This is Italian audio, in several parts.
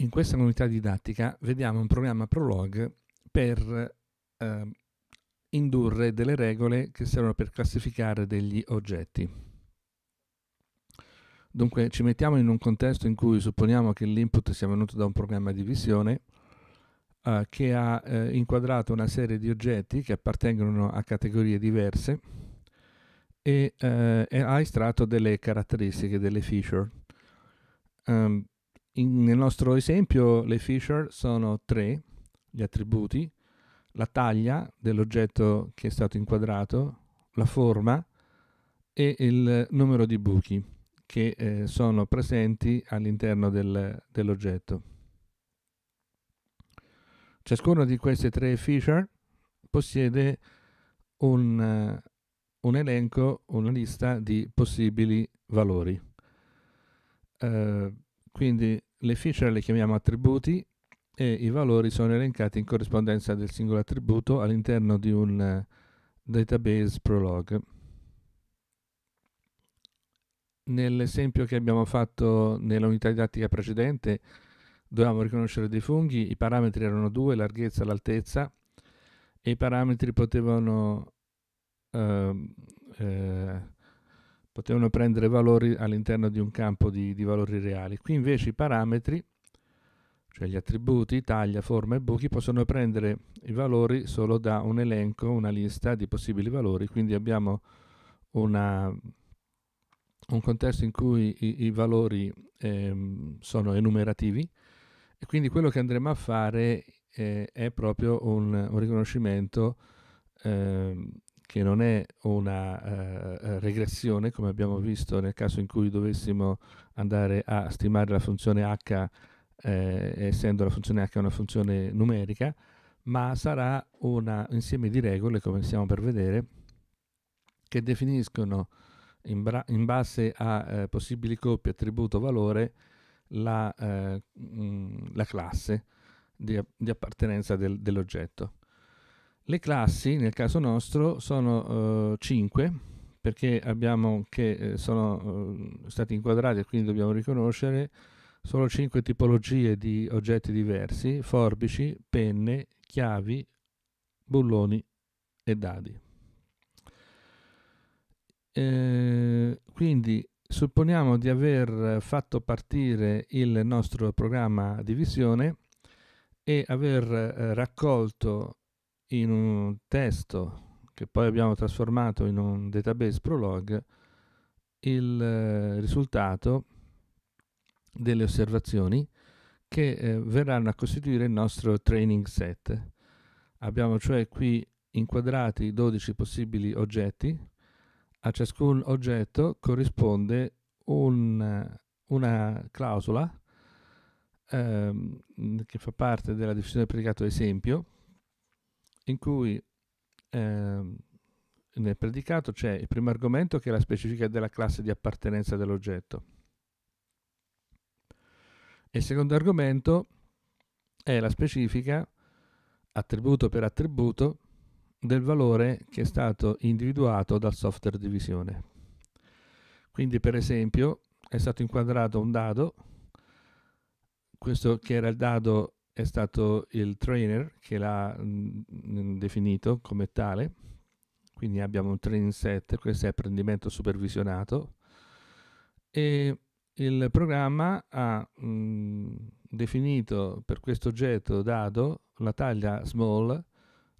In questa comunità didattica vediamo un programma prologue per eh, indurre delle regole che servono per classificare degli oggetti. Dunque ci mettiamo in un contesto in cui supponiamo che l'input sia venuto da un programma di visione eh, che ha eh, inquadrato una serie di oggetti che appartengono a categorie diverse e, eh, ha estratto delle caratteristiche, delle feature. Um, in, nel nostro esempio le feature sono tre, gli attributi, la taglia dell'oggetto che è stato inquadrato, la forma e il numero di buchi che eh, sono presenti all'interno del, dell'oggetto. Ciascuna di queste tre feature possiede un, un elenco, una lista di possibili valori. Eh, quindi le feature le chiamiamo attributi e i valori sono elencati in corrispondenza del singolo attributo all'interno di un eh, database prologue. Nell'esempio che abbiamo fatto nella unità didattica precedente dovevamo riconoscere dei funghi, i parametri erano due, larghezza e l'altezza, e i parametri potevano ehm, eh, eh, potevano prendere valori all'interno di un campo di, di valori reali. Qui invece i parametri, cioè gli attributi, taglia, forma e buchi, possono prendere i valori solo da un elenco, una lista di possibili valori, quindi abbiamo una, un contesto in cui i, i valori ehm, sono enumerativi e quindi quello che andremo a fare eh, è proprio un, un riconoscimento ehm, che non è una eh, eh regressione, come abbiamo mm. visto nel caso in cui dovessimo andare a stimare la funzione h, eh, essendo la funzione h una funzione numerica, ma sarà un insieme di regole, come stiamo per vedere, che definiscono in, in base a eh, possibili coppie attributo-valore la, eh, mm, la, classe di, di appartenenza del, dell'oggetto. Le classi, nel caso nostro, sono 5 eh, perché abbiamo che eh, sono eh, stati inquadrati e quindi dobbiamo riconoscere solo 5 tipologie di oggetti diversi, forbici, penne, chiavi, bulloni e dadi. Eh, quindi supponiamo di aver fatto partire il nostro programma di visione e aver raccolto in un testo che poi abbiamo trasformato in un database prolog il eh, risultato delle osservazioni che eh, verranno a costituire il nostro training set. Abbiamo cioè qui inquadrati 12 possibili oggetti, a ciascun oggetto corrisponde un, una clausola ehm, che fa parte della definizione predicato esempio in cui ehm, nel predicato c'è il primo argomento che è la specifica della classe di appartenenza dell'oggetto. E il secondo argomento è la specifica, attributo per attributo, del valore che è stato individuato dal software di visione. Quindi per esempio è stato inquadrato un dado, questo che era il dado è stato il trainer che l'ha mm, mm, definito come tale, quindi abbiamo un training set, questo è apprendimento supervisionato e il programma ha mh, mm, definito per questo oggetto dado la taglia small,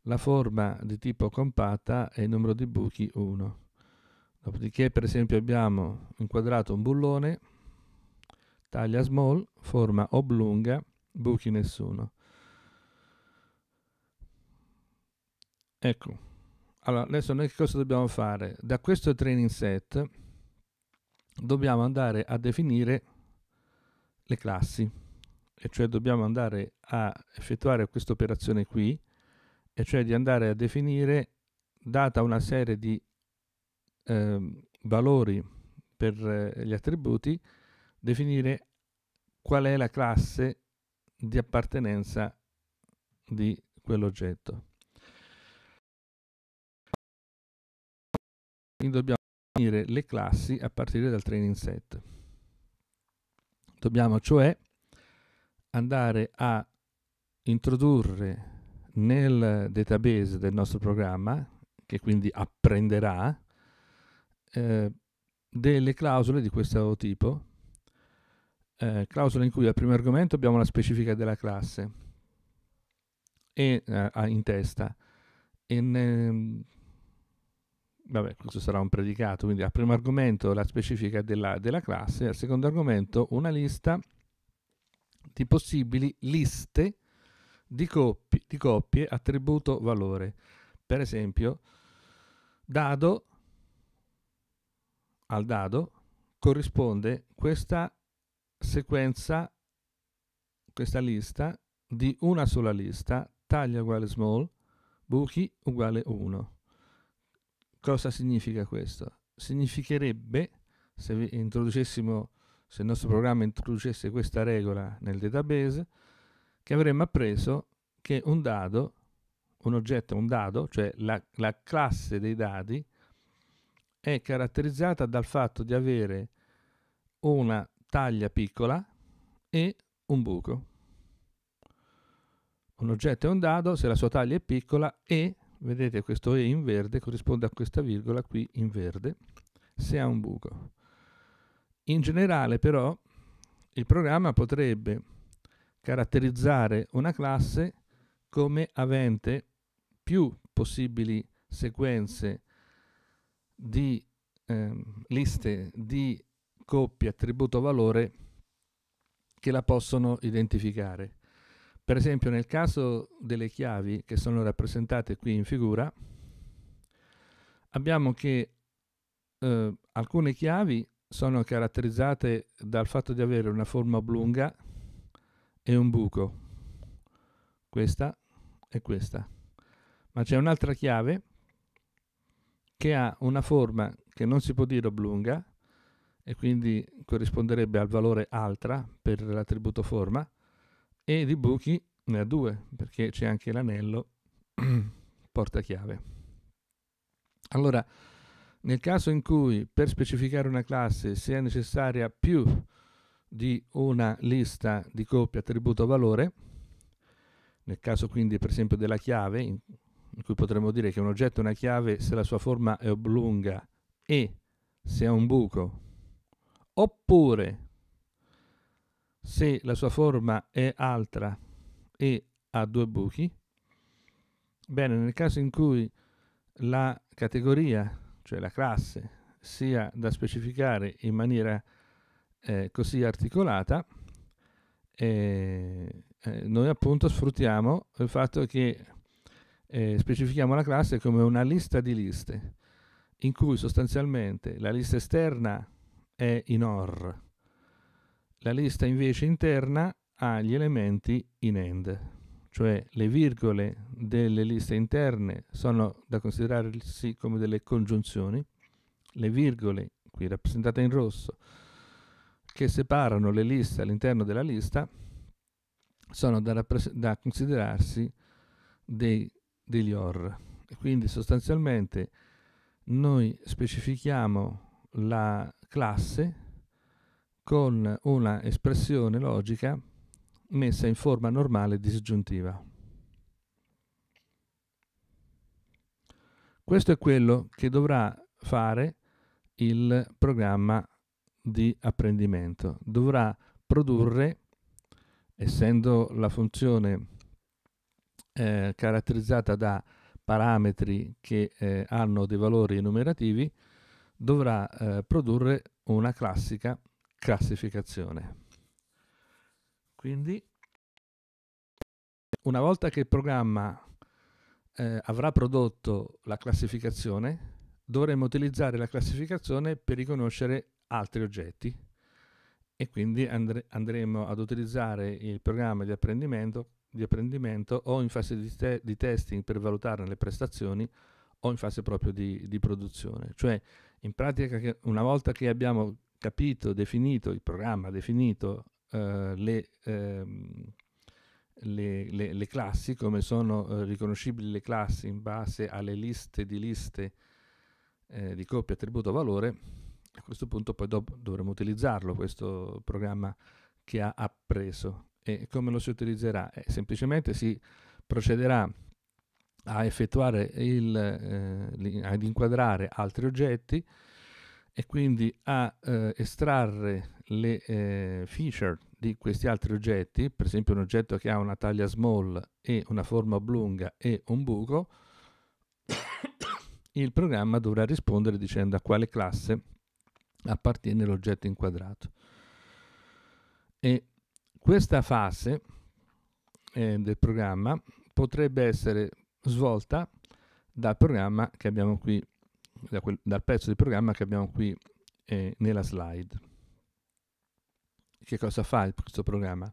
la forma di tipo compatta e il numero di buchi 1. Dopodiché per esempio abbiamo inquadrato un bullone, taglia small, forma oblunga, buchi nessuno. Ecco, allora adesso noi che cosa dobbiamo fare? Da questo training set dobbiamo andare a definire le classi, e cioè dobbiamo andare a effettuare questa operazione qui, e cioè di andare a definire, data una serie di eh, valori per eh, gli attributi, definire qual è la classe di appartenenza di quell'oggetto. Quindi dobbiamo definire le classi a partire dal training set. Dobbiamo cioè andare a introdurre nel database del nostro programma, che quindi apprenderà, eh, delle clausole di questo tipo eh, clausola in cui al primo argomento abbiamo la specifica della classe e, eh, in testa. In, ne, mm, vabbè, questo sarà un predicato, quindi al primo argomento la specifica della, della classe, al secondo argomento una lista di possibili liste di coppie, di coppie attributo valore. Per esempio, dado al dado corrisponde questa sequenza, questa lista, di una sola lista, taglia uguale small, buchi uguale 1. Cosa significa questo? Significherebbe, se introducessimo, se il nostro programma introducesse questa regola nel database, che avremmo appreso che un dado, un oggetto, un dado, cioè la, la classe dei dadi, è caratterizzata dal fatto di avere una taglia piccola e un buco. Un oggetto è un dado se la sua taglia è piccola e, vedete questo E in verde, corrisponde a questa virgola qui in verde, se ha un buco. In generale però il programma potrebbe caratterizzare una classe come avente più possibili sequenze di eh, liste di coppie attributo-valore che la possono identificare. Per esempio nel caso delle chiavi che sono rappresentate qui in figura, abbiamo che eh, alcune chiavi sono caratterizzate dal fatto di avere una forma oblunga e un buco, questa e questa. Ma c'è un'altra chiave che ha una forma che non si può dire oblunga, e quindi corrisponderebbe al valore altra per l'attributo forma e di buchi ne ha due perché c'è anche l'anello porta chiave Allora, nel caso in cui per specificare una classe sia necessaria più di una lista di coppie attributo valore, nel caso quindi per esempio della chiave, in cui potremmo dire che un oggetto è una chiave se la sua forma è oblunga e se ha un buco oppure se la sua forma è altra e ha due buchi, bene, nel caso in cui la categoria, cioè la classe, sia da specificare in maniera eh, così articolata, eh, eh noi appunto sfruttiamo il fatto che eh, specifichiamo la classe come una lista di liste, in cui sostanzialmente la lista esterna è in OR. La lista invece interna ha gli elementi in AND, cioè le virgole delle liste interne sono da considerarsi come delle congiunzioni, le virgole, qui rappresentate in rosso, che separano le liste all'interno della lista sono da, da considerarsi dei, degli OR. quindi sostanzialmente noi specifichiamo la classe con una espressione logica messa in forma normale disgiuntiva. Questo è quello che dovrà fare il programma di apprendimento. Dovrà produrre, essendo la funzione eh, caratterizzata da parametri che eh, hanno dei valori enumerativi, dovrà eh, produrre una classica classificazione. Quindi, una volta che il programma eh, avrà prodotto la classificazione, dovremo utilizzare la classificazione per riconoscere altri oggetti e quindi andre andremo ad utilizzare il programma di apprendimento, di apprendimento o in fase di, te di testing per valutare le prestazioni o in fase proprio di, di produzione. Cioè, in pratica, una volta che abbiamo capito, definito il programma, definito eh, le, ehm, le, le, le, classi, come sono eh, riconoscibili le classi in base alle liste di liste eh, di coppia attributo valore, a questo punto poi dopo dovremo utilizzarlo questo programma che ha appreso. E come lo si utilizzerà? Eh, semplicemente si procederà a effettuare il, eh, ad inquadrare altri oggetti e quindi a eh, estrarre le eh, feature di questi altri oggetti, per esempio un oggetto che ha una taglia small e una forma oblunga e un buco, il programma dovrà rispondere dicendo a quale classe appartiene l'oggetto inquadrato. E questa fase eh, del programma potrebbe essere svolta dal programma che abbiamo qui, da quel, dal pezzo di programma che abbiamo qui eh, nella slide. Che cosa fa questo programma?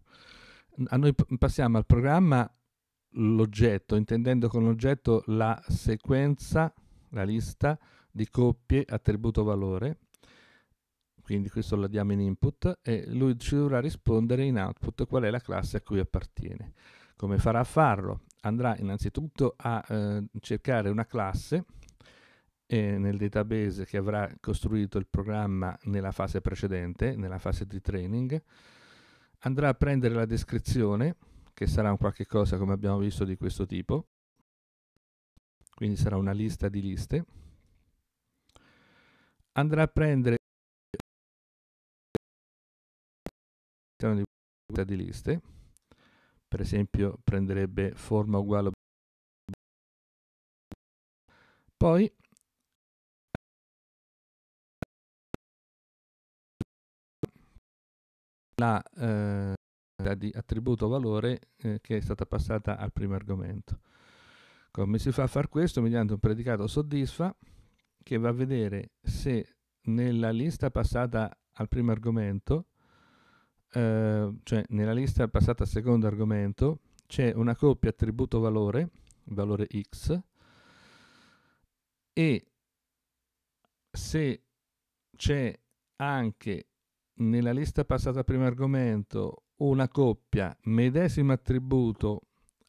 A noi passiamo al programma l'oggetto, intendendo con l'oggetto la sequenza, la lista di coppie attributo valore, quindi questo lo diamo in input e lui ci dovrà rispondere in output qual è la classe a cui appartiene. Come farà a farlo? andrà innanzitutto a eh, cercare una classe eh, nel database che avrà costruito il programma nella fase precedente, nella fase di training, andrà a prendere la descrizione, che sarà un qualche cosa come abbiamo visto di questo tipo, quindi sarà una lista di liste, andrà a prendere di liste per esempio prenderebbe forma uguale a poi la eh, di attributo valore eh, che è stata passata al primo argomento. Come si fa a far questo? Mediante un predicato soddisfa che va a vedere se nella lista passata al primo argomento Ehm, cioè nella lista passata al secondo argomento, c'è una coppia attributo valore, valore x, e se c'è anche nella lista passata al primo argomento una coppia medesimo attributo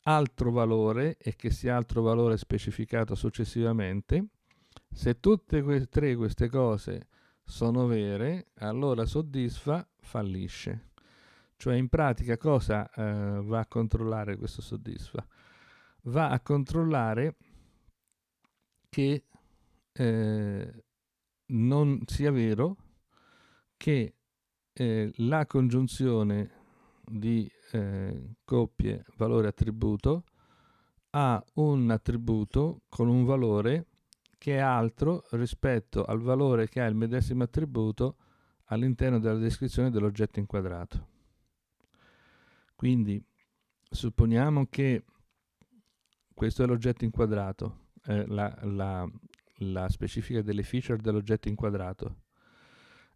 altro valore e che sia altro valore specificato successivamente, se tutte e tre queste cose sono vere, allora soddisfa fallisce. Cioè in pratica cosa eh, va a controllare questo soddisfa? Va a controllare che eh, non sia vero che eh, la congiunzione di eh, coppie valore attributo ha un attributo con un valore che è altro rispetto al valore che ha il medesimo attributo all'interno della descrizione dell'oggetto inquadrato. Quindi supponiamo che questo è l'oggetto inquadrato, eh, la, la, la specifica delle feature dell'oggetto inquadrato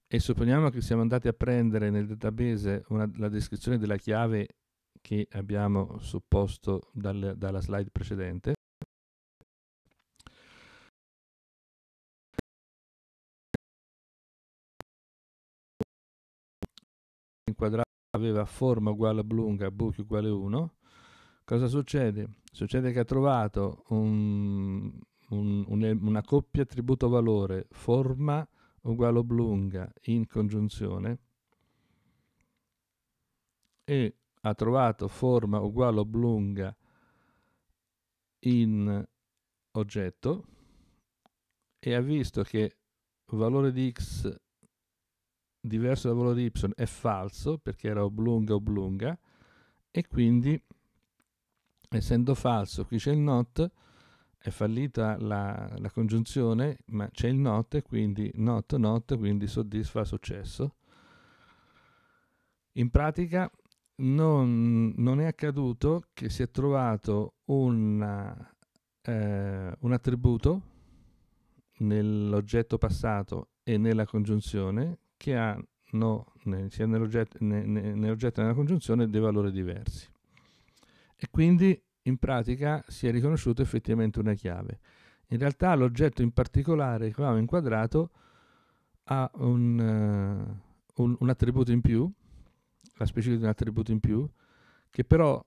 e supponiamo che siamo andati a prendere nel database una, la descrizione della chiave che abbiamo supposto dal, dalla slide precedente. Inquadrato aveva forma uguale a Blunga, buchi uguale 1, cosa succede? Succede che ha trovato un, un, un, una coppia attributo-valore, forma uguale oblunga in congiunzione, e ha trovato forma uguale oblunga in oggetto, e ha visto che valore di x diverso da quello di y è falso perché era oblunga oblunga e quindi essendo falso qui c'è il not è fallita la, la congiunzione ma c'è il not e quindi not not quindi soddisfa successo in pratica non, non è accaduto che si è trovato una, eh, un attributo nell'oggetto passato e nella congiunzione che hanno sia nell'oggetto, ne, nell'oggetto che nella congiunzione dei valori diversi. E quindi in pratica si è riconosciuta effettivamente una chiave. In realtà l'oggetto in particolare che avevamo inquadrato ha un, uh, un, un attributo in più, la specifica di un attributo in più, che però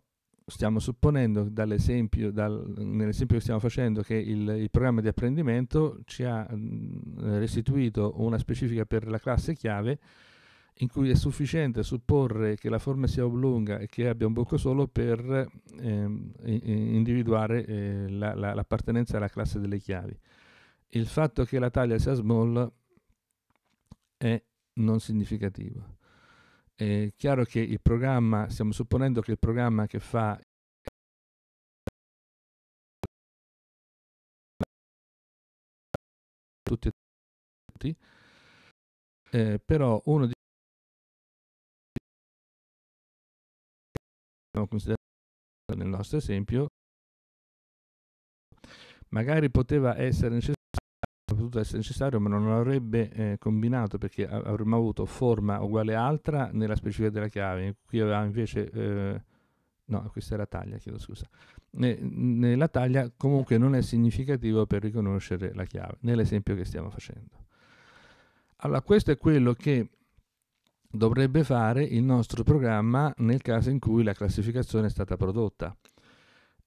stiamo supponendo dall'esempio, dal, nell'esempio che stiamo facendo che il, il programma di apprendimento ci ha mh, mm, restituito una specifica per la classe chiave in cui è sufficiente supporre che la forma sia oblunga e che abbia un buco solo per ehm, individuare eh, la, la, l'appartenenza alla classe delle chiavi. Il fatto che la taglia sia small è non significativo. È chiaro che il programma, stiamo supponendo che il programma che fa tutti e tutti, eh, però uno di considerato nel nostro esempio magari poteva essere necessario potuto essere necessario, ma non avrebbe eh, combinato perché avremmo avuto forma uguale a altra nella specifica della chiave. Qui avevamo invece, eh, no, questa era taglia, chiedo scusa. Ne, nella taglia comunque non è significativo per riconoscere la chiave, nell'esempio che stiamo facendo. Allora, questo è quello che dovrebbe fare il nostro programma nel caso in cui la classificazione è stata prodotta.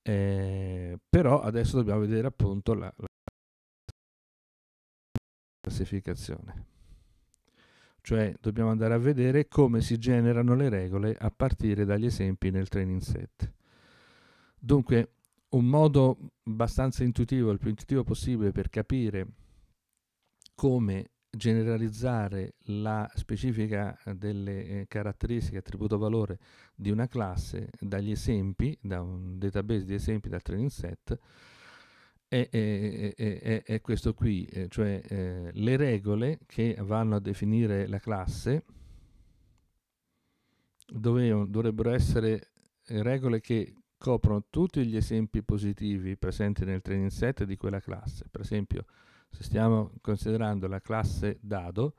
Eh, però adesso dobbiamo vedere appunto la, classificazione. Cioè dobbiamo andare a vedere come si generano le regole a partire dagli esempi nel training set. Dunque, un modo abbastanza intuitivo, il più intuitivo possibile per capire come generalizzare la specifica delle eh, caratteristiche attributo valore di una classe dagli esempi, da un database di esempi dal training set, è, è, è, è questo qui, eh, cioè eh, le regole che vanno a definire la classe dove, dovrebbero essere eh, regole che coprono tutti gli esempi positivi presenti nel training set di quella classe. Per esempio, se stiamo considerando la classe dado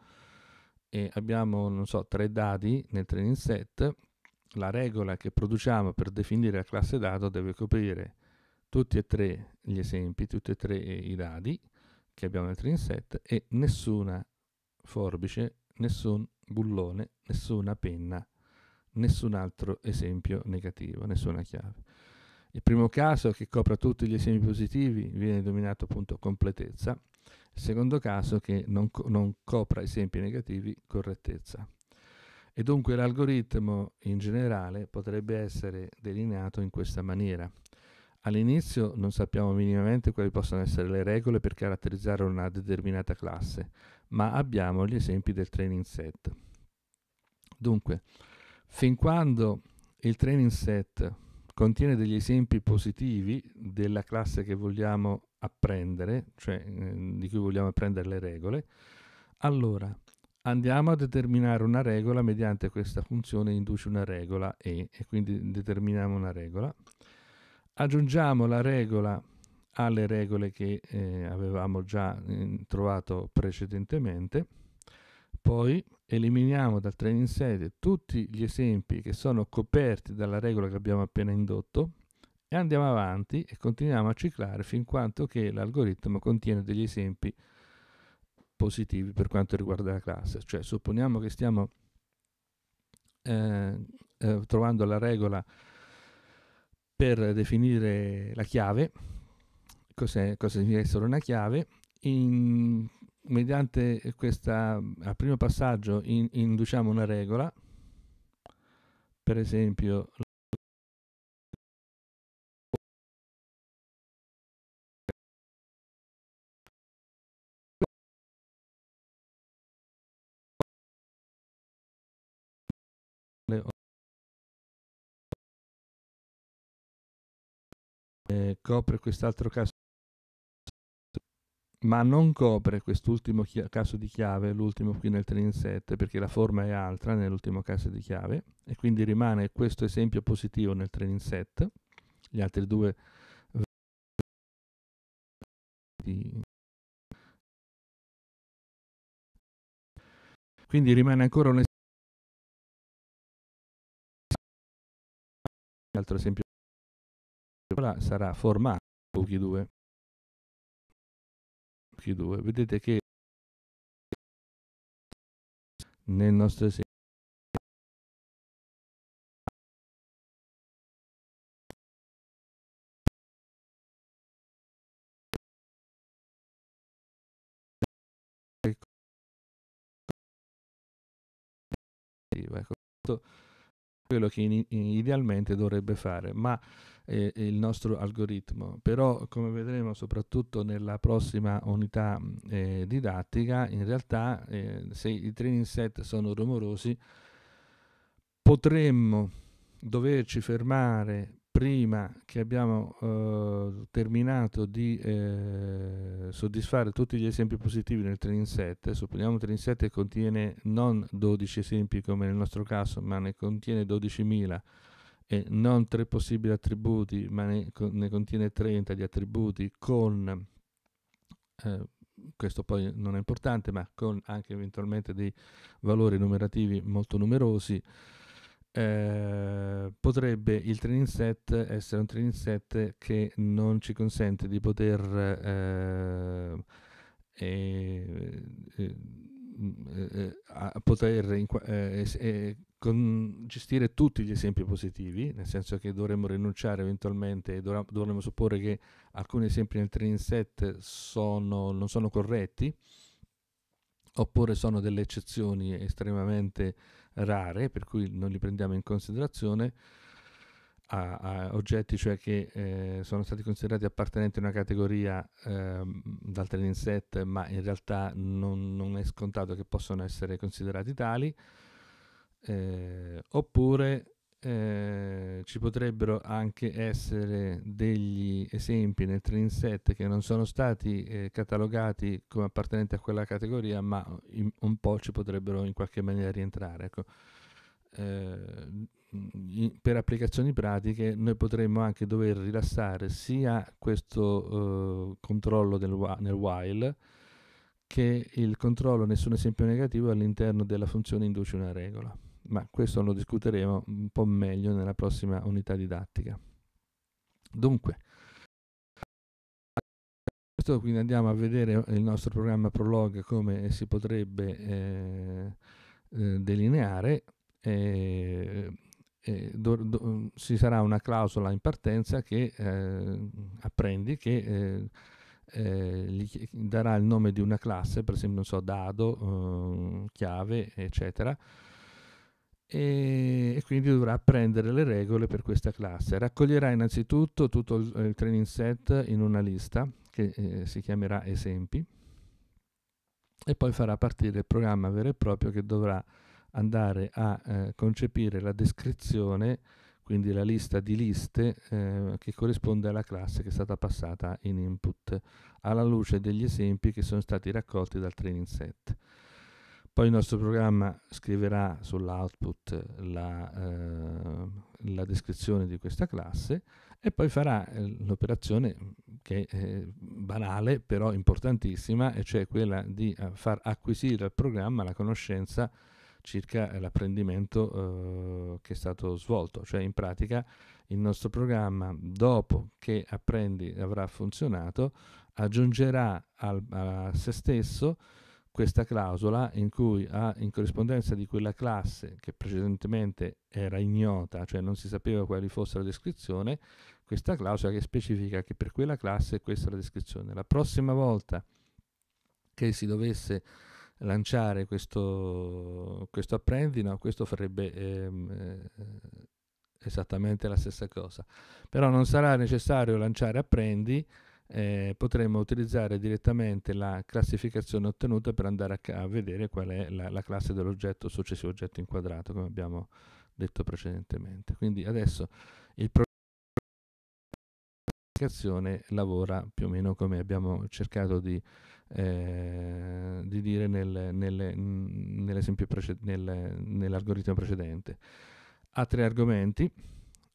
e abbiamo, non so, tre dadi nel training set, la regola che produciamo per definire la classe dado deve coprire tutti e tre gli esempi, tutti e tre eh, i dadi che abbiamo nel train set e nessuna forbice, nessun bullone, nessuna penna, nessun altro esempio negativo, nessuna chiave. Il primo caso che copra tutti gli esempi positivi viene denominato appunto completezza, il secondo caso che non, co non copra esempi negativi correttezza. E dunque l'algoritmo in generale potrebbe essere delineato in questa maniera. All'inizio non sappiamo minimamente quali possono essere le regole per caratterizzare una determinata classe, ma abbiamo gli esempi del training set. Dunque, fin quando il training set contiene degli esempi positivi della classe che vogliamo apprendere, cioè eh, di cui vogliamo apprendere le regole, allora andiamo a determinare una regola mediante questa funzione induce una regola e, e quindi determiniamo una regola aggiungiamo la regola alle regole che eh, avevamo già eh, trovato precedentemente, poi eliminiamo dal training set tutti gli esempi che sono coperti dalla regola che abbiamo appena indotto e andiamo avanti e continuiamo a ciclare fin quanto che l'algoritmo contiene degli esempi positivi per quanto riguarda la classe, cioè supponiamo che stiamo eh, eh trovando la regola per definire la chiave, cos'è, cosa significa essere una chiave, in, mediante questa, al primo passaggio in, induciamo una regola, per esempio eh, copre quest'altro caso, ma non copre quest'ultimo chi- caso di chiave, l'ultimo qui nel training set, perché la forma è altra nell'ultimo caso di chiave, e quindi rimane questo esempio positivo nel training set, gli altri due quindi rimane ancora un esempio altro esempio sarà formato Q2. Q2. Vedete che nel nostro esempio ecco, ecco quello che in, idealmente dovrebbe fare, ma eh, il nostro algoritmo. Però, come vedremo soprattutto nella prossima unità eh, didattica, in realtà eh, se i training set sono rumorosi, potremmo doverci fermare prima che abbiamo eh, terminato di eh, soddisfare tutti gli esempi positivi nel training set, supponiamo che il training set contiene non 12 esempi come nel nostro caso, ma ne contiene 12.000 e non tre possibili attributi, ma ne, ne contiene 30 di attributi con, eh, questo poi non è importante, ma con anche eventualmente dei valori numerativi molto numerosi, eh, potrebbe il training set essere un training set che non ci consente di poter, eh, poter con, gestire tutti gli esempi positivi, nel senso che dovremmo rinunciare eventualmente e dovra- dovremmo supporre che alcuni esempi nel training set sono, non sono corretti, oppure sono delle eccezioni estremamente rare, per cui non li prendiamo in considerazione, a, a oggetti cioè che eh, sono stati considerati appartenenti a una categoria eh, dal training set, ma in realtà non, non, è scontato che possano essere considerati tali, eh, oppure eh, ci potrebbero anche essere degli esempi nel training set che non sono stati eh, catalogati come appartenenti a quella categoria, ma in, un po' ci potrebbero in qualche maniera rientrare. Ecco. Eh, in, per applicazioni pratiche noi potremmo anche dover rilassare sia questo eh, controllo del, nel while che il controllo nessun esempio negativo all'interno della funzione induce una regola ma questo lo discuteremo un po' meglio nella prossima unità didattica. Dunque, questo quindi andiamo a vedere il nostro programma Prolog come si potrebbe eh, eh, delineare. Eh, do, do, ci sarà una clausola in partenza che eh, apprendi che eh, eh, gli darà il nome di una classe, per esempio so, dado, chiave, eccetera e, quindi dovrà prendere le regole per questa classe. Raccoglierà innanzitutto tutto il, eh, il training set in una lista che eh, si chiamerà esempi e poi farà partire il programma vero e proprio che dovrà andare a eh, concepire la descrizione, quindi la lista di liste eh, che corrisponde alla classe che è stata passata in input alla luce degli esempi che sono stati raccolti dal training set. Poi il nostro programma scriverà sull'output la, eh, la descrizione di questa classe e poi farà eh, l'operazione che è banale però importantissima, e cioè quella di eh, far acquisire al programma la conoscenza circa l'apprendimento eh, che è stato svolto, cioè in pratica il nostro programma dopo che apprendi avrà funzionato aggiungerà al, a se stesso questa clausola in cui ha in corrispondenza di quella classe che precedentemente era ignota, cioè non si sapeva quali fosse la descrizione, questa clausola che specifica che per quella classe questa è la descrizione. La prossima volta che si dovesse lanciare questo, questo apprendi, questo farebbe ehm, eh, esattamente la stessa cosa. Però non sarà necessario lanciare apprendi eh, potremmo utilizzare direttamente la classificazione ottenuta per andare a, a vedere qual è la, la classe dell'oggetto successivo oggetto inquadrato, come abbiamo detto precedentemente. Quindi adesso il programma lavora più o meno come abbiamo cercato di, eh, di dire nel, nel, nell'esempio prece- nel, nell'algoritmo precedente. Ha tre argomenti,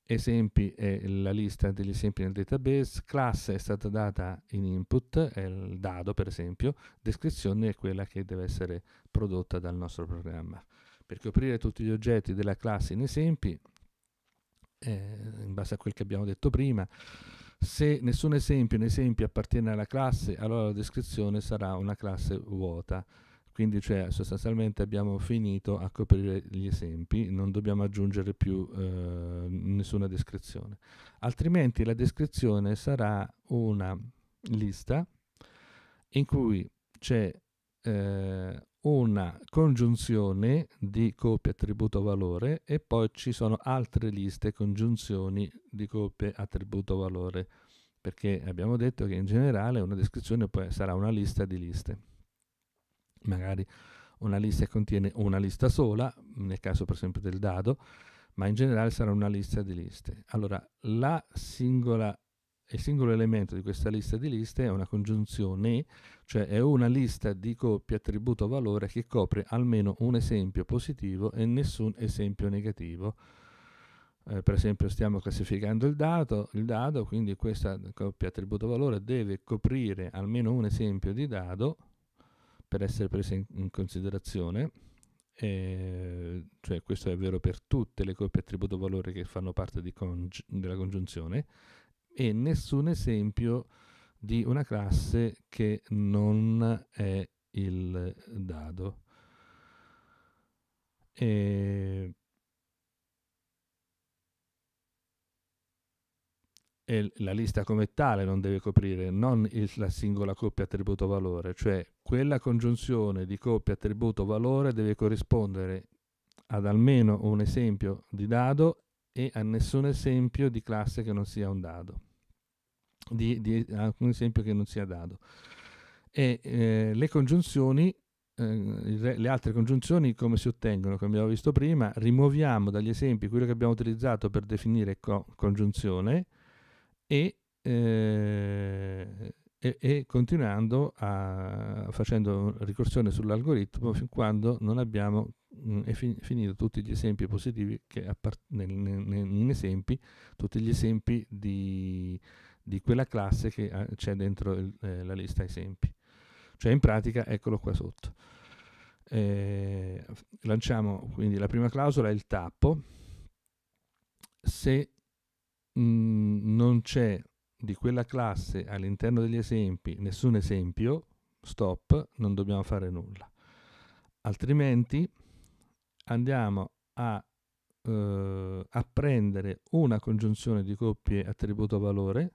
esempi è la lista degli esempi nel database, classe è stata data in input, è il dado per esempio, descrizione è quella che deve essere prodotta dal nostro programma. Per coprire tutti gli oggetti della classe in esempi, eh, in base a quel che abbiamo detto prima, se nessun esempio, in esempi appartiene alla classe, allora la descrizione sarà una classe vuota. Quindi cioè, sostanzialmente abbiamo finito a coprire gli esempi, non dobbiamo aggiungere più eh, nessuna descrizione. Altrimenti la descrizione sarà una lista in cui c'è eh, una congiunzione di coppie attributo valore e poi ci sono altre liste congiunzioni di coppie attributo valore perché abbiamo detto che in generale una descrizione sarà una lista di liste magari una lista che contiene una lista sola, nel caso per esempio del dado, ma in generale sarà una lista di liste. Allora, singola, il singolo elemento di questa lista di liste è una congiunzione, cioè è una lista di coppia attributo valore che copre almeno un esempio positivo e nessun esempio negativo. Eh, per esempio stiamo classificando il, dato, il dado, quindi questa coppia attributo valore deve coprire almeno un esempio di dado, per essere presa in, in considerazione. Eh, cioè questo è vero per tutte le coppie a tributo valore che fanno parte congi- della congiunzione e nessun esempio di una classe che non è il dado. E e la lista come tale non deve coprire non il, la singola coppia attributo valore, cioè quella congiunzione di coppia attributo valore deve corrispondere ad almeno un esempio di dado e a nessun esempio di classe che non sia un dado, di, di alcun esempio che non sia dado. E eh, le congiunzioni eh, le altre congiunzioni come si ottengono, come abbiamo visto prima, rimuoviamo dagli esempi quello che abbiamo utilizzato per definire co- congiunzione, e, eh, e, e continuando a, facendo ricorsione sull'algoritmo fin quando non abbiamo mh, mm, fin, finito tutti gli esempi positivi che appart- nel, nel, in esempi, tutti gli esempi di, di quella classe che ha, eh, c'è dentro il, eh, la lista esempi. Cioè in pratica eccolo qua sotto. Eh, lanciamo quindi la prima clausola è il tappo se Mhmm, non c'è di quella classe all'interno degli esempi nessun esempio, stop, non dobbiamo fare nulla. Altrimenti andiamo a eh, apprendere una congiunzione di coppie attributo-valore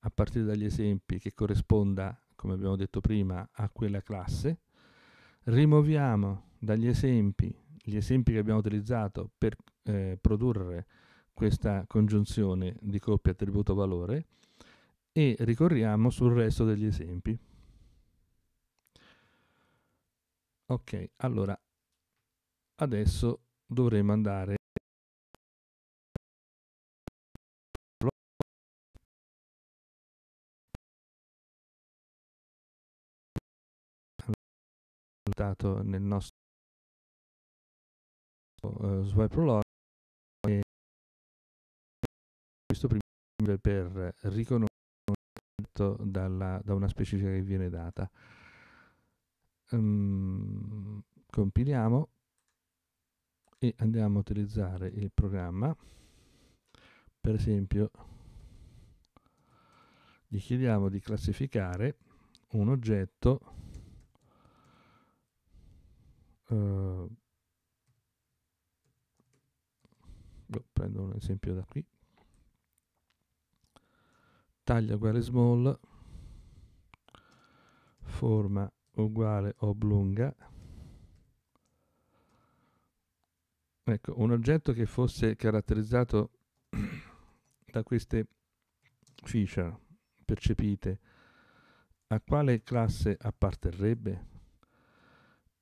a partire dagli esempi che corrisponda, come abbiamo detto prima, a quella classe. Rimuoviamo dagli esempi gli esempi che abbiamo utilizzato per eh, produrre questa congiunzione di coppia attributo-valore e ricorriamo sul resto degli esempi. Ok, allora adesso dovremo andare nel nostro eh, swipe log questo primo per riconoscimento dalla, da una specifica che viene data. Um, compiliamo e andiamo a utilizzare il programma. Per esempio, gli chiediamo di classificare un oggetto uh, prendo un esempio da qui taglia uguale small, forma uguale oblunga. Ecco, un oggetto che fosse caratterizzato da queste feature percepite, a quale classe apparterrebbe?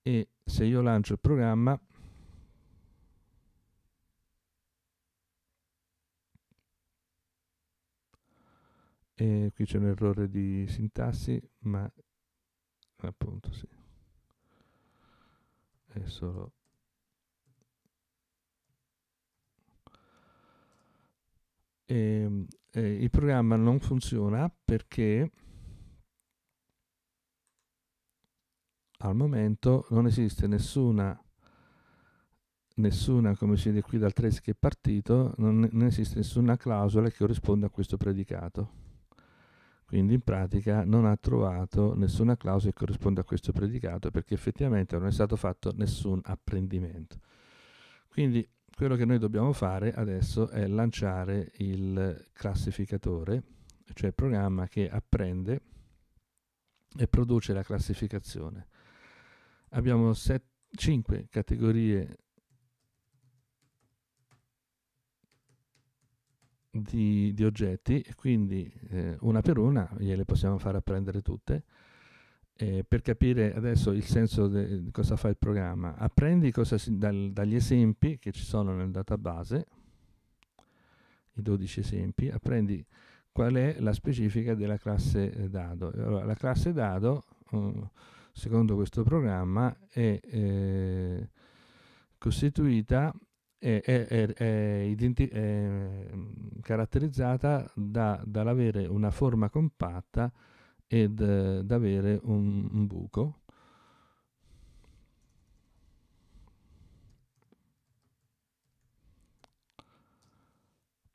E se io lancio il programma, e qui c'è un errore di sintassi ma appunto sì è solo e, ehm, eh, il programma non funziona perché al momento non esiste nessuna nessuna, come si vede qui dal trace che è partito, non, non esiste nessuna clausola che corrisponda a questo predicato. Quindi in pratica non ha trovato nessuna clausola che corrisponda a questo predicato perché effettivamente non è stato fatto nessun apprendimento. Quindi quello che noi dobbiamo fare adesso è lanciare il classificatore, cioè il programma che apprende e produce la classificazione. Abbiamo 5 categorie di, di oggetti e quindi eh, una per una gliele possiamo far apprendere tutte. Eh, per capire adesso il senso di cosa fa il programma, apprendi si, dal, dagli esempi che ci sono nel database, i 12 esempi, apprendi qual è la specifica della classe dado. Allora, la classe dado, eh, secondo questo programma, è eh, costituita è, è, è, identi- è caratterizzata da, dall'avere una forma compatta ed eh, avere un, un buco.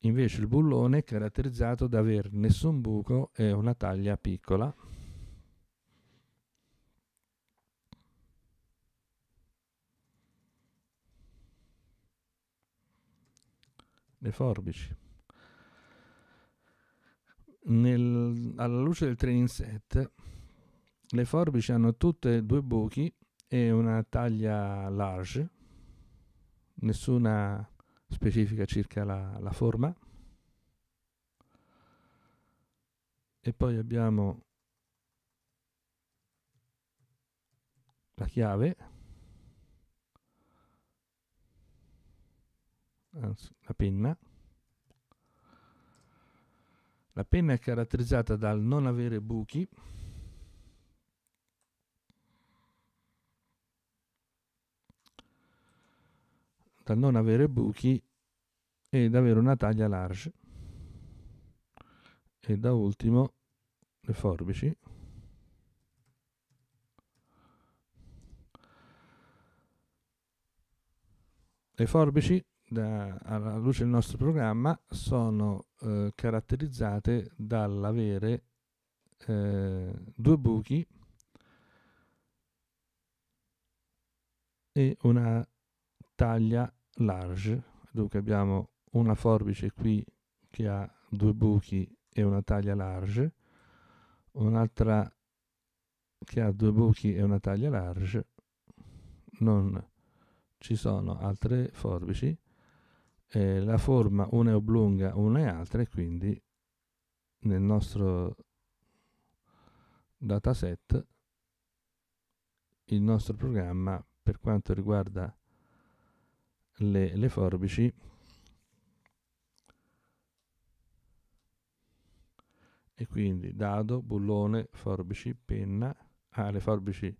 Invece il bullone è caratterizzato da avere nessun buco e una taglia piccola. le forbici. Nel, alla luce del training set, le forbici hanno tutte due buchi e una taglia large, nessuna specifica circa la, la forma. E poi abbiamo la chiave anzi, la penna. La penna è caratterizzata dal non avere buchi, dal non avere buchi ed avere una taglia large. E da ultimo le forbici. Le forbici da, alla luce del nostro programma sono eh, caratterizzate dall'avere eh, due buchi e una taglia large, dunque abbiamo una forbice qui che ha due buchi e una taglia large, un'altra che ha due buchi e una taglia large, non ci sono altre forbici eh, la forma una è oblunga, una è altra e quindi nel nostro dataset il nostro programma per quanto riguarda le, le forbici e quindi dado, bullone, forbici, penna ah le forbici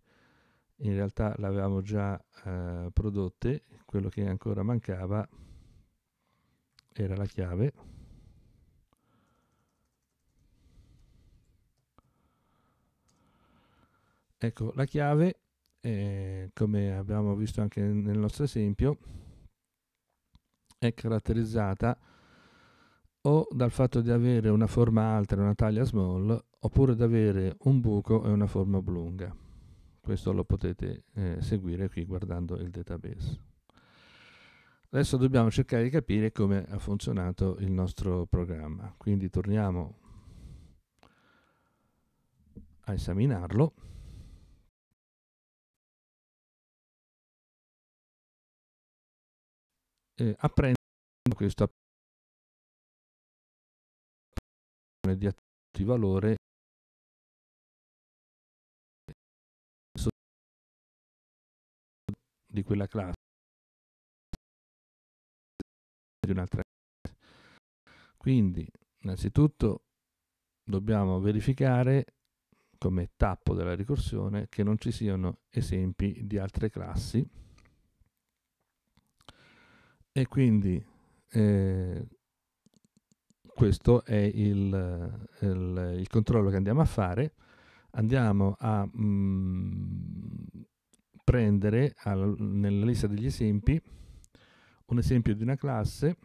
in realtà le avevamo già eh, prodotte quello che ancora mancava era la chiave ecco la chiave eh, come abbiamo visto anche nel nostro esempio è caratterizzata o dal fatto di avere una forma alta e una taglia small oppure di avere un buco e una forma oblunga questo lo potete eh, seguire qui guardando il database Adesso dobbiamo cercare di capire come ha funzionato il nostro programma. Quindi torniamo a esaminarlo. Eh, apprendo questo di attuti valore di quella classe di un'altra classe. Quindi, innanzitutto, dobbiamo verificare come tappo della ricorsione che non ci siano esempi di altre classi e quindi eh, questo è il, il, il, controllo che andiamo a fare andiamo a mh, mm, prendere al, nella lista degli esempi un esempio di una classe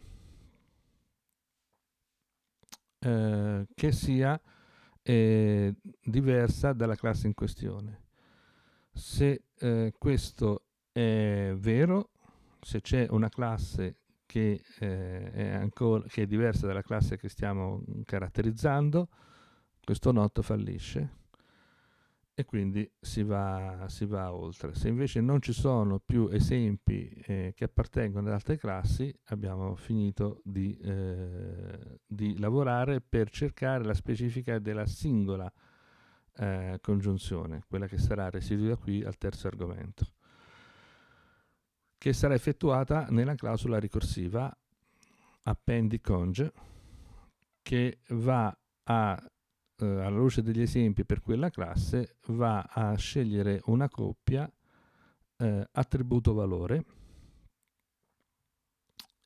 eh, che sia eh, diversa dalla classe in questione. Se eh, questo è vero, se c'è una classe che, eh, è ancora, che è diversa dalla classe che stiamo caratterizzando, questo noto fallisce e quindi si va, si va, oltre. Se invece non ci sono più esempi eh, che appartengono ad altre classi, abbiamo finito di, eh, di lavorare per cercare la specifica della singola eh, congiunzione, quella che sarà residua qui al terzo argomento, che sarà effettuata nella clausola ricorsiva appendi conge, che va a eh, alla luce degli esempi per quella classe, va a scegliere una coppia eh, attributo valore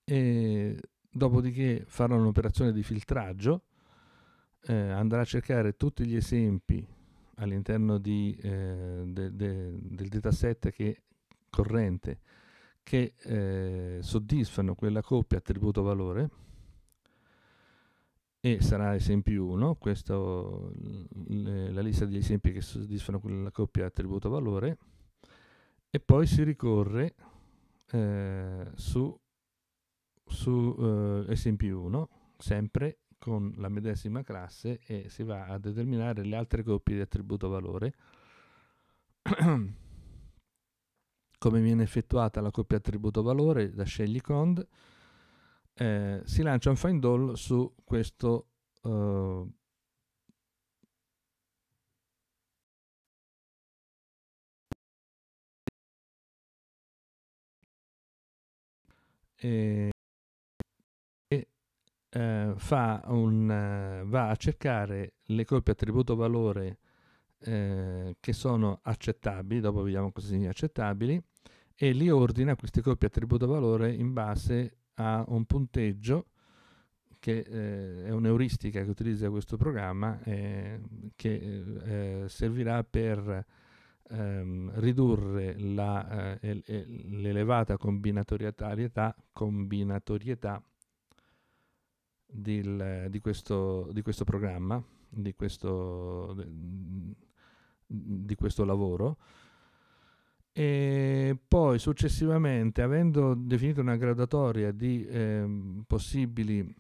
e dopodiché farà un'operazione di filtraggio, eh, andrà a cercare tutti gli esempi all'interno di, eh, de, de, del dataset che, corrente che eh, soddisfano quella coppia attributo valore e sarà esempio 1, questa è la lista degli esempi che soddisfano la coppia attributo valore e poi si ricorre eh, su, su eh, esempio 1 sempre con la medesima classe e si va a determinare le altre coppie di attributo valore come viene effettuata la coppia attributo valore da scegli cond eh, si lancia un find all su questo eh, e, eh, fa un, eh, va a cercare le coppie attributo valore eh, che sono accettabili, dopo vediamo cosa significa accettabili, e li ordina queste coppie attributo valore in base ha un punteggio che eh, è un'euristica che utilizza questo programma eh, che eh, eh servirà per ehm, ridurre la, eh, l'elevata combinatorietà, combinatorietà del, di, questo, di, questo, programma, di questo, di questo lavoro e poi successivamente, avendo definito una gradatoria di eh, possibili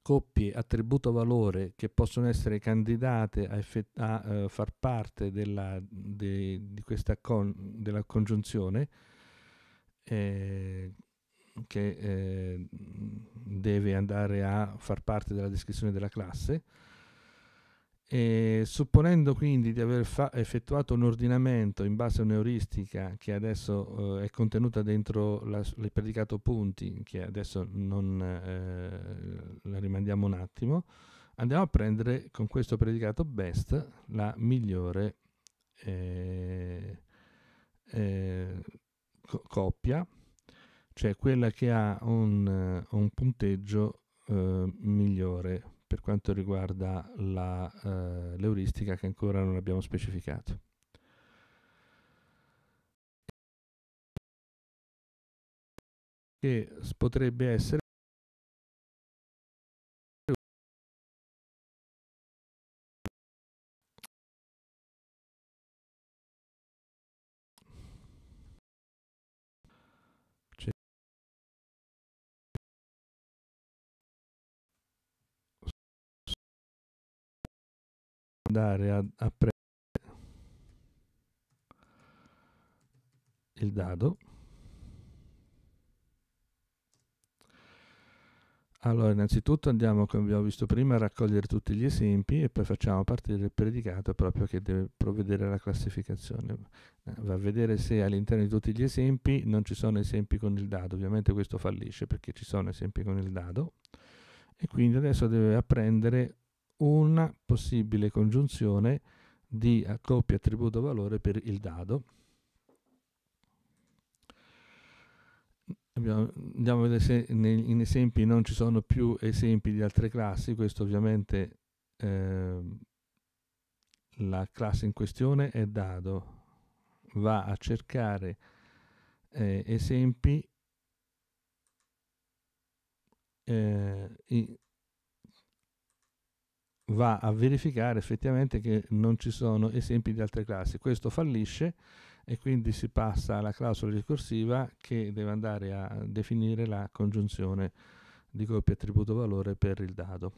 coppie attributo valore che possono essere candidate a, effett- a uh, far parte della, de, di questa con- della congiunzione eh, che eh, deve andare a far parte della descrizione della classe e supponendo quindi di aver fa- effettuato un ordinamento in base a un'euristica che adesso eh, è contenuta dentro la, il predicato punti, che adesso non eh, la rimandiamo un attimo, andiamo a prendere con questo predicato best la migliore eh, eh co- coppia, cioè quella che ha un, un punteggio eh, migliore per quanto riguarda la, eh, l'euristica che ancora non abbiamo specificato. Che potrebbe essere andare a, a prendere il dado. Allora, innanzitutto andiamo, come abbiamo visto prima, a raccogliere tutti gli esempi e poi facciamo partire il predicato proprio che deve provvedere alla classificazione. Eh, va a vedere se all'interno di tutti gli esempi non ci sono esempi con il dado. Ovviamente questo fallisce perché ci sono esempi con il dado. E quindi adesso deve apprendere una possibile congiunzione di coppia attributo valore per il dado. Andiamo a vedere se in esempi non ci sono più esempi di altre classi, questo ovviamente eh, la classe in questione è dado, va a cercare eh, esempi eh, va a verificare effettivamente che non ci sono esempi di altre classi. Questo fallisce e quindi si passa alla clausola ricorsiva che deve andare a definire la congiunzione di coppia attributo valore per il dado.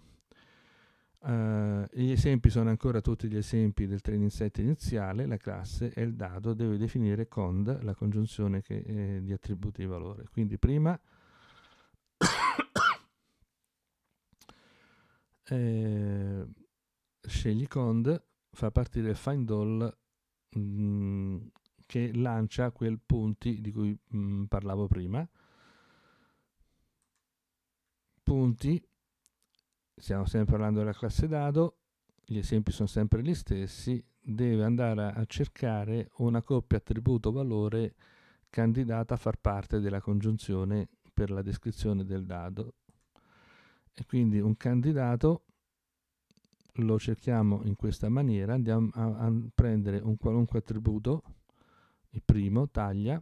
Uh, gli esempi sono ancora tutti gli esempi del training set iniziale, la classe e il dado deve definire cond, la congiunzione che, eh, di attributi valore. Quindi prima eh, scegli Cond, fa partire Find All mh, mm, che lancia quel punti di cui mh, mm, parlavo prima. Punti, stiamo sempre parlando della classe dado, gli esempi sono sempre gli stessi, deve andare a cercare una coppia attributo-valore candidata a far parte della congiunzione per la descrizione del dado e quindi un candidato lo cerchiamo in questa maniera, andiamo a, a prendere un qualunque attributo, il primo, taglia,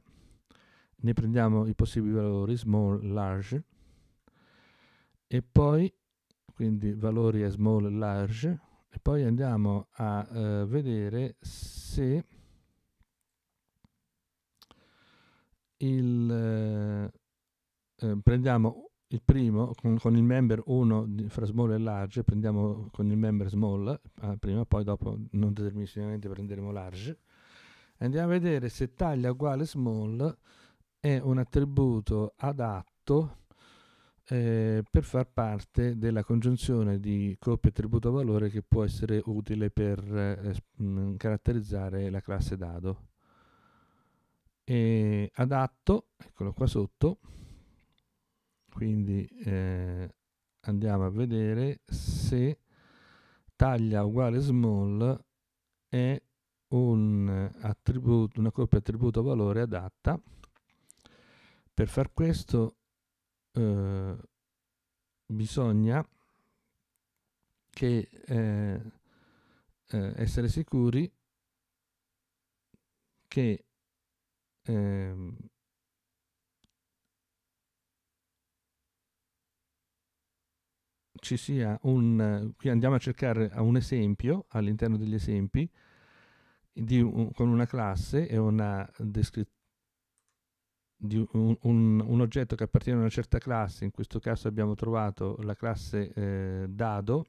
ne prendiamo i possibili valori, small, large, e poi, quindi valori a small, large, e poi andiamo a eh, vedere se il, eh, eh, prendiamo il primo con, con il member 1 fra small e large, prendiamo con il member small eh, prima, poi dopo non deterministicamente prenderemo large. Andiamo a vedere se taglia uguale small è un attributo adatto eh, per far parte della congiunzione di coppia attributo valore che può essere utile per eh, mh, mm, caratterizzare la classe dado. E adatto, eccolo qua sotto, quindi eh, andiamo a vedere se taglia uguale small è un attributo, una coppia attributo valore adatta per far questo eh, bisogna che, eh, eh essere sicuri che ehm, ci sia un... qui andiamo a cercare un esempio all'interno degli esempi un, con una classe e una descrizione di un, un, un, oggetto che appartiene a una certa classe, in questo caso abbiamo trovato la classe eh, dado,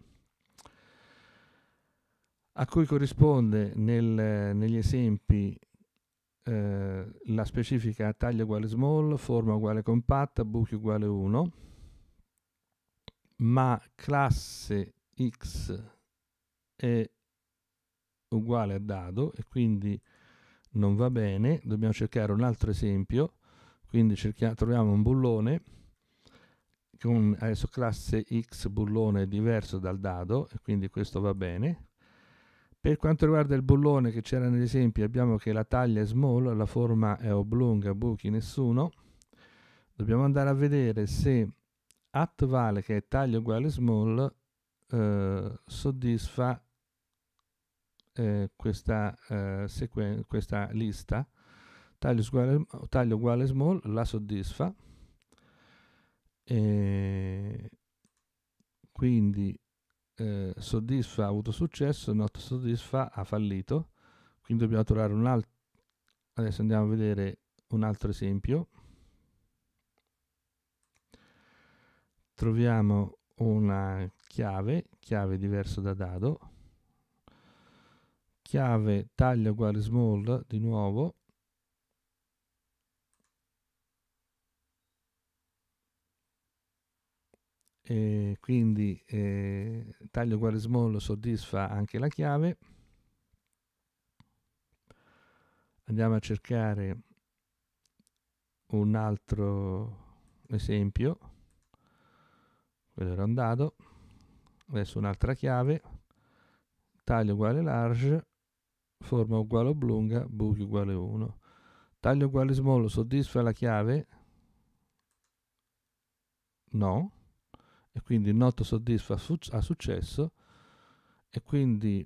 a cui corrisponde nel, negli esempi eh, la specifica taglia uguale small, forma uguale compatta, buchi uguale 1, ma classe x è uguale a dado e quindi non va bene dobbiamo cercare un altro esempio quindi troviamo un bullone con adesso classe x bullone diverso dal dado e quindi questo va bene per quanto riguarda il bullone che c'era negli esempi abbiamo che la taglia è small la forma è oblunga buchi nessuno dobbiamo andare a vedere se at vale che è taglio uguale small eh, soddisfa eh, questa, eh, sequen- questa lista taglio uguale, taglio uguale small la soddisfa e quindi eh, soddisfa ha avuto successo not soddisfa ha fallito quindi dobbiamo trovare un altro adesso andiamo a vedere un altro esempio troviamo una chiave, chiave diverso da dado, chiave taglia uguale small di nuovo, e quindi eh, taglio uguale small soddisfa anche la chiave andiamo a cercare un altro esempio quello era un dado adesso un'altra chiave taglio uguale large forma uguale oblunga buchi uguale 1 taglio uguale small soddisfa la chiave no e quindi il noto soddisfa ha successo e quindi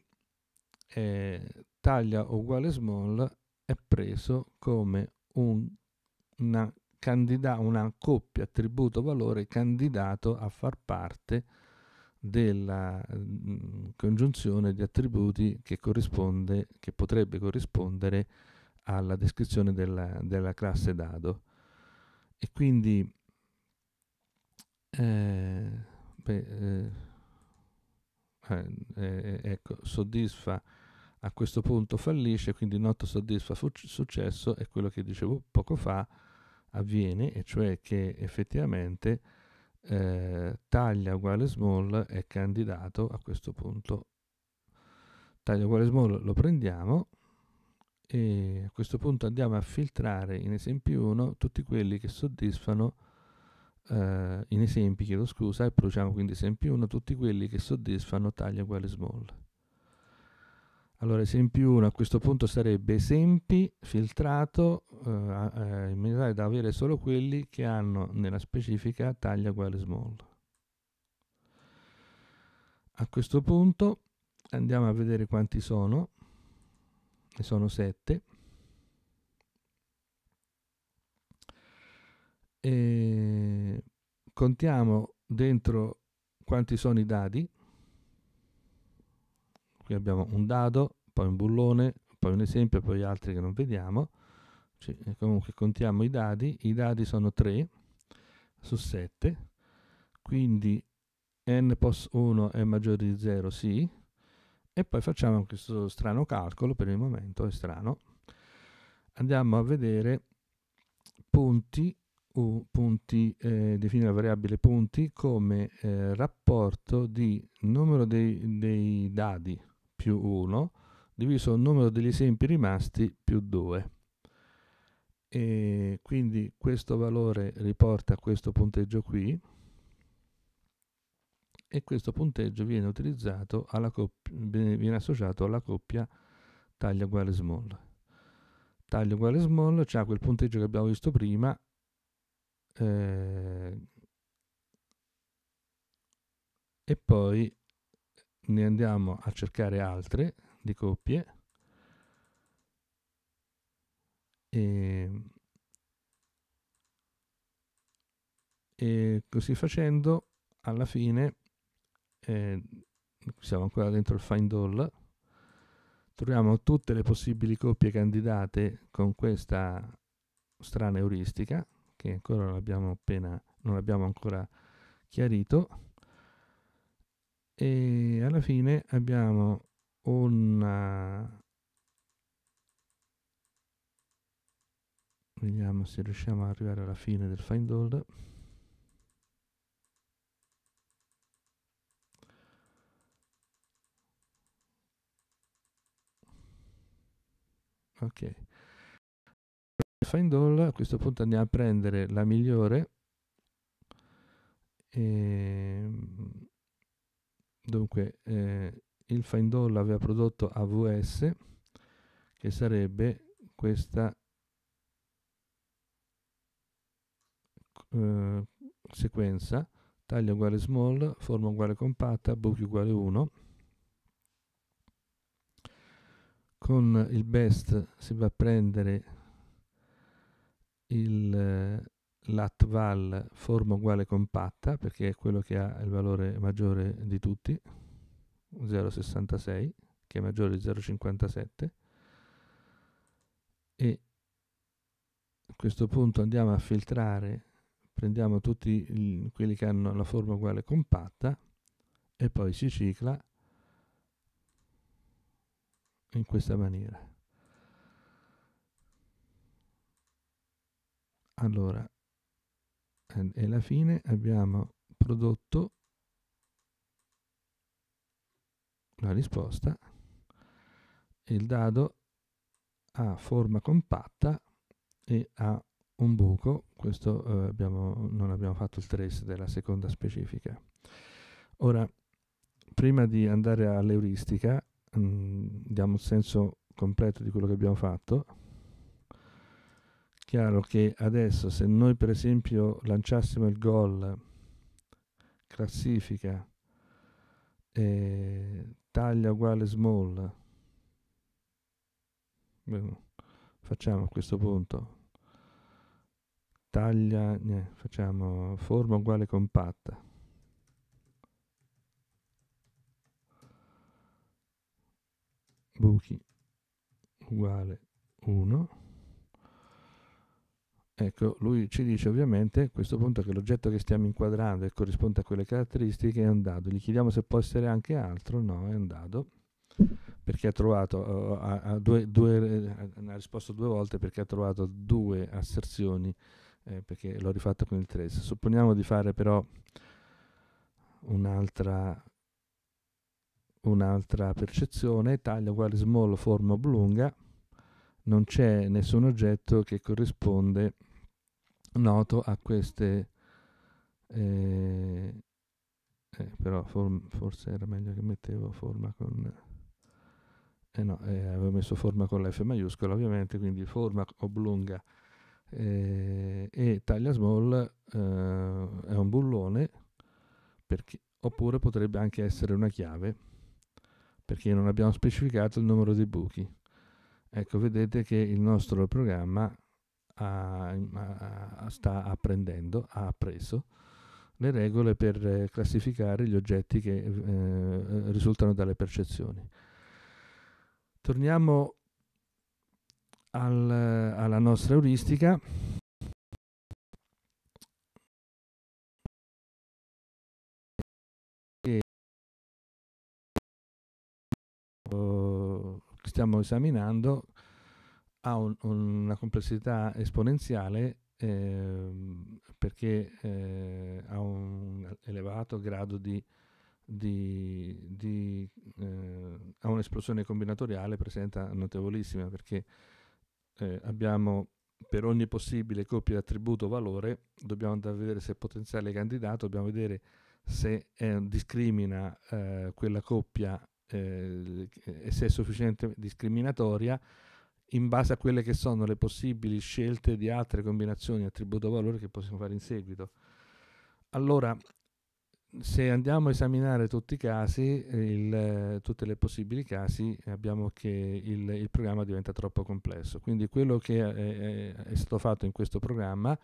eh, taglia uguale small è preso come un, una candida- una coppia attributo-valore candidato a far parte della mh, mm, congiunzione di attributi che, corrisponde, che potrebbe corrispondere alla descrizione della, della classe dado. E quindi, eh, beh, eh, eh, eh ecco, soddisfa a questo punto fallisce, quindi noto soddisfa successo è quello che dicevo poco fa, avviene, e cioè che effettivamente eh, taglia uguale small è candidato a questo punto. Taglia uguale small lo prendiamo e a questo punto andiamo a filtrare in esempio 1 tutti quelli che soddisfano eh, in esempi chiedo scusa e produciamo quindi esempio 1 tutti quelli che soddisfano taglia uguale small allora, esempio 1 a questo punto sarebbe esempi filtrato eh, eh in maniera da avere solo quelli che hanno nella specifica taglia uguale small. A questo punto andiamo a vedere quanti sono, ne sono 7. E contiamo dentro quanti sono i dadi qui abbiamo un dado, poi un bullone, poi un esempio, poi altri che non vediamo. Cioè, comunque contiamo i dadi, i dadi sono 3 su 7, quindi n pos 1 è maggiore di 0, sì, e poi facciamo questo strano calcolo, per il momento è strano, andiamo a vedere punti, uh, punti eh, definire la variabile punti come eh, rapporto di numero dei, dei dadi più 1 diviso il numero degli esempi rimasti più 2. E quindi questo valore riporta questo punteggio qui e questo punteggio viene, utilizzato alla viene associato alla coppia taglia uguale small. Taglia uguale small c'è quel punteggio che abbiamo visto prima eh, e poi ne andiamo a cercare altre di coppie e, ehm, e così facendo alla fine eh, siamo ancora dentro il find all troviamo tutte le possibili coppie candidate con questa strana euristica che ancora non abbiamo appena non abbiamo ancora chiarito e alla fine abbiamo una vediamo se riusciamo ad arrivare alla fine del find all ok find all a questo punto andiamo a prendere la migliore e ehm, Dunque, eh, il find all aveva prodotto AVS, che sarebbe questa eh, sequenza, taglia uguale small, forma uguale compatta, buchi uguale 1. Con il best si va a prendere il latval forma uguale compatta, perché è quello che ha il valore maggiore di tutti, 0,66, che è maggiore di 0,57, e a questo punto andiamo a filtrare, prendiamo tutti il, quelli che hanno la forma uguale compatta, e poi si cicla in questa maniera. Allora, e alla fine abbiamo prodotto la risposta il dado ha forma compatta e ha un buco questo eh, abbiamo, non abbiamo fatto il trace della seconda specifica ora prima di andare all'euristica mm, diamo il senso completo di quello che abbiamo fatto chiaro che adesso se noi per esempio lanciassimo il gol classifica eh, taglia uguale small facciamo a questo punto taglia eh, facciamo forma uguale compatta buchi uguale 1 Ecco, lui ci dice ovviamente a questo punto che l'oggetto che stiamo inquadrando e corrisponde a quelle caratteristiche è un dado. Gli chiediamo se può essere anche altro, no, è un dado, perché ha trovato, uh, ha, ha due, due, eh, ha risposto due volte perché ha trovato due asserzioni, eh, perché l'ho rifatto con il 3. Supponiamo di fare però un'altra un'altra percezione, taglia uguale small forma oblunga, non c'è nessun oggetto che corrisponde noto a queste, eh, eh, però form, forse era meglio che mettevo forma con, eh no, eh, avevo messo forma con la F maiuscola ovviamente, quindi forma oblunga eh, e taglia small eh, è un bullone perché, oppure potrebbe anche essere una chiave perché non abbiamo specificato il numero di buchi. Ecco, vedete che il nostro programma ha, ha, sta apprendendo, ha appreso, le regole per eh, classificare gli oggetti che eh, risultano dalle percezioni. Torniamo al, alla nostra euristica. stiamo esaminando ha un, una complessità esponenziale eh, perché eh, ha un elevato grado di, di, di eh, ha un'esplosione combinatoriale presenta notevolissima perché eh, abbiamo per ogni possibile coppia di attributo valore dobbiamo andare a vedere se è potenziale candidato dobbiamo vedere se eh, discrimina eh, quella coppia e se è sufficientemente discriminatoria in base a quelle che sono le possibili scelte di altre combinazioni attributo-valore che possiamo fare in seguito. Allora, se andiamo a esaminare tutti i casi, il, tutte le possibili casi, abbiamo che il, il, programma diventa troppo complesso. Quindi quello che è, è, stato fatto in questo programma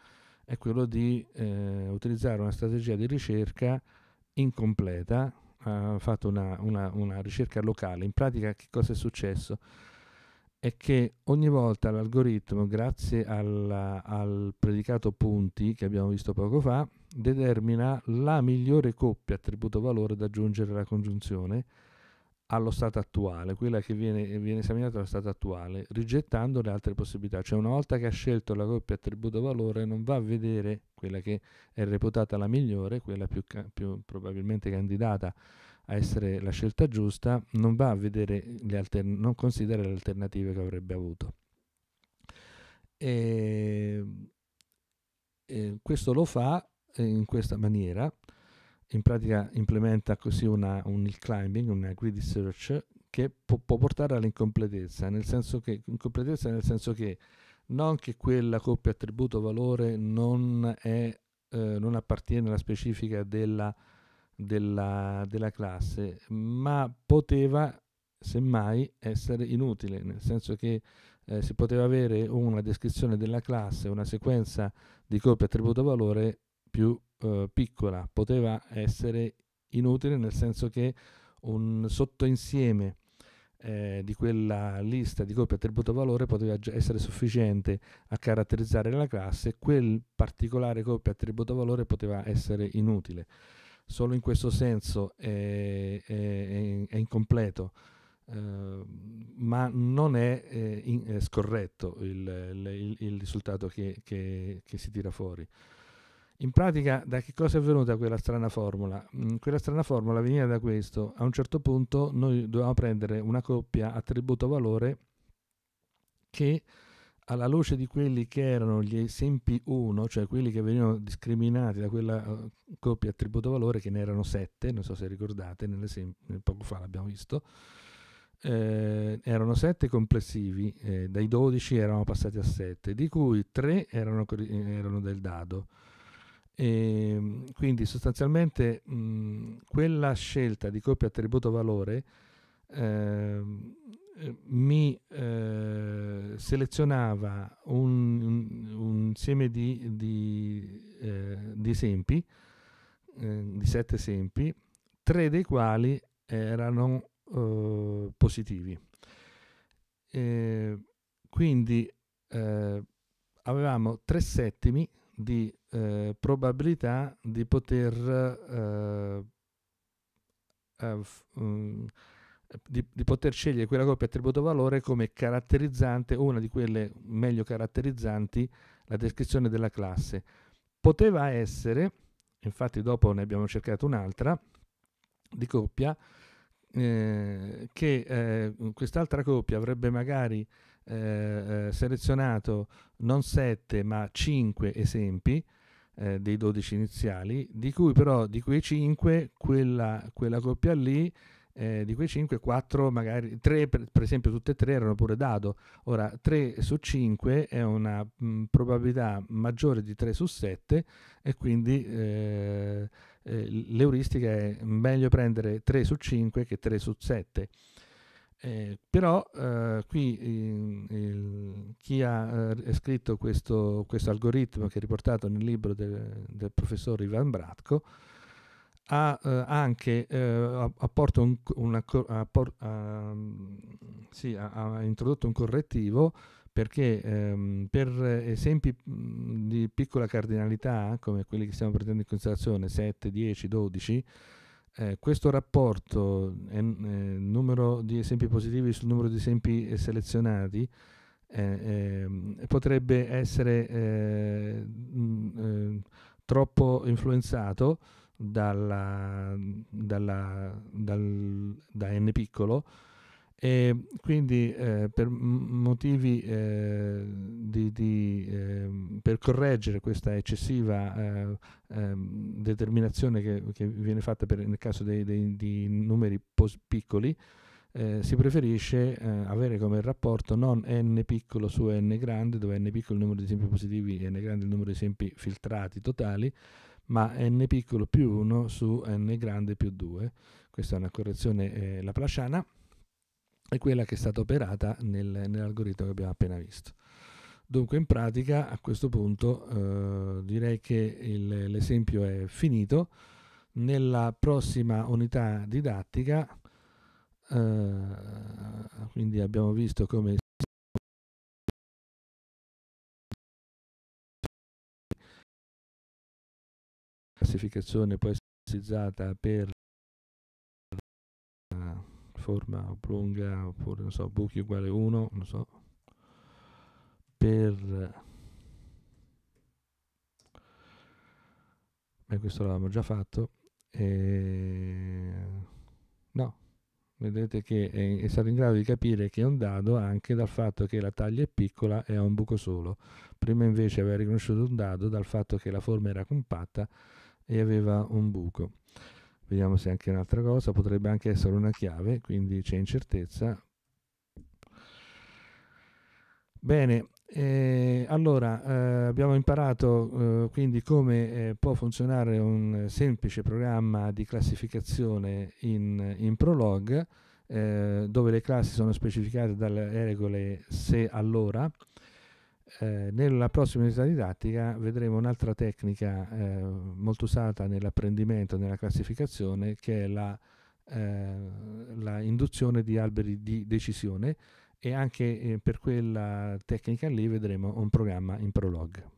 è quello di eh, utilizzare una strategia di ricerca incompleta, ha fatto una, una, una ricerca locale. In pratica che cosa è successo? è che ogni volta l'algoritmo, grazie alla, al predicato punti che abbiamo visto poco fa, determina la migliore coppia attributo-valore da aggiungere alla congiunzione allo stato attuale, quella che viene, viene esaminata allo stato attuale, rigettando le altre possibilità. Cioè una volta che ha scelto la coppia attributo-valore non va a vedere quella che è reputata la migliore, quella più, più probabilmente candidata a essere la scelta giusta, non va a vedere le altern- non considera le alternative che avrebbe avuto. E, ehm, e ehm, questo lo fa eh, in questa maniera, in pratica implementa così una, un hill climbing, una grid search che può, può portare all'incompletezza, nel senso che, incompletezza nel senso che non che quella coppia attributo valore non, è, eh, non appartiene alla specifica della della, della classe, ma poteva semmai essere inutile, nel senso che eh, si poteva avere una descrizione della classe, una sequenza di copie attributo valore più eh, piccola, poteva essere inutile nel senso che un sottoinsieme eh, di quella lista di copie attributo valore poteva essere sufficiente a caratterizzare la classe, quel particolare copia attributo valore poteva essere inutile solo in questo senso è, è, è incompleto, eh, ma non è, eh, in, scorretto il, il, il risultato che, che, che, si tira fuori. In pratica, da che cosa è venuta quella strana formula? Mm, quella strana formula veniva da questo. A un certo punto noi dovevamo prendere una coppia attributo-valore che alla luce di quelli che erano gli esempi 1, cioè quelli che venivano discriminati da quella eh, coppia attributo valore, che ne erano 7, non so se ricordate, poco fa l'abbiamo visto, eh, erano 7 complessivi, eh, dai 12 erano passati a 7, di cui 3 erano, erano del dado. E, ehm, quindi sostanzialmente mh, quella scelta di coppia attributo valore eh, eh, mi eh, selezionava un, un, insieme di, di, eh, di esempi, eh, di sette esempi, tre dei quali erano eh, positivi. Eh, quindi avevamo tre settimi di probabilità di poter f- mm, di, di, poter scegliere quella coppia attributo valore come caratterizzante una di quelle meglio caratterizzanti la descrizione della classe. Poteva essere, infatti dopo ne abbiamo cercato un'altra di coppia, eh, che eh, quest'altra coppia avrebbe magari eh, selezionato non 7 ma 5 esempi eh, dei 12 iniziali, di cui però di quei 5 quella, quella coppia lì eh, di quei 5, 4 magari, 3 per, per, esempio tutte e tre erano pure dado, ora 3 su 5 è una mh, mm, probabilità maggiore di 3 su 7 e quindi eh, eh, l'euristica è meglio prendere 3 su 5 che 3 su 7. Eh, però eh, qui il, il, chi ha eh, scritto questo, questo, algoritmo che è riportato nel libro del, del professor Ivan Bratco ha eh, anche eh, un, una, apport, uh, ehm, sì, ha, ha, introdotto un correttivo perché ehm, per esempi mhmm, di piccola cardinalità, come quelli che stiamo prendendo in considerazione, 7, 10, 12, eh, questo rapporto eh, numero di esempi positivi sul numero di esempi selezionati eh, ehm, potrebbe essere eh, mh, mhmm, eh, troppo influenzato dalla, dalla, dal, da N piccolo e quindi eh, per motivi eh, di, di, eh, per correggere questa eccessiva eh, ehm, determinazione che, che, viene fatta per, nel caso dei, dei, di numeri pos- piccoli eh, si preferisce eh, avere come rapporto non n piccolo su n grande dove n piccolo è il numero di esempi positivi e n grande è il numero di esempi filtrati totali ma n piccolo più 1 su n grande più 2. Questa è una correzione eh, laplaciana, è quella che è stata operata nel, nell'algoritmo che abbiamo appena visto. Dunque in pratica a questo punto eh, direi che il, l'esempio è finito. Nella prossima unità didattica, eh, quindi abbiamo visto come classificazione può essere utilizzata per forma oblunga oppure non so buchi uguale 1 non so per beh questo l'avevamo già fatto e... no vedete che è, è stato in grado di capire che è un dado anche dal fatto che la taglia è piccola e ha un buco solo prima invece aveva riconosciuto un dado dal fatto che la forma era compatta e aveva un buco. Vediamo se è anche un'altra cosa, potrebbe anche essere una chiave, quindi c'è incertezza. Bene, eh, allora eh, abbiamo imparato eh, quindi come eh, può funzionare un semplice programma di classificazione in, in Prolog, eh, dove le classi sono specificate dalle regole se allora, eh, nella prossima unità didattica vedremo un'altra tecnica eh, molto usata nell'apprendimento, nella classificazione, che è la, eh, la induzione di alberi di decisione e anche eh, per quella tecnica lì vedremo un programma in prologue.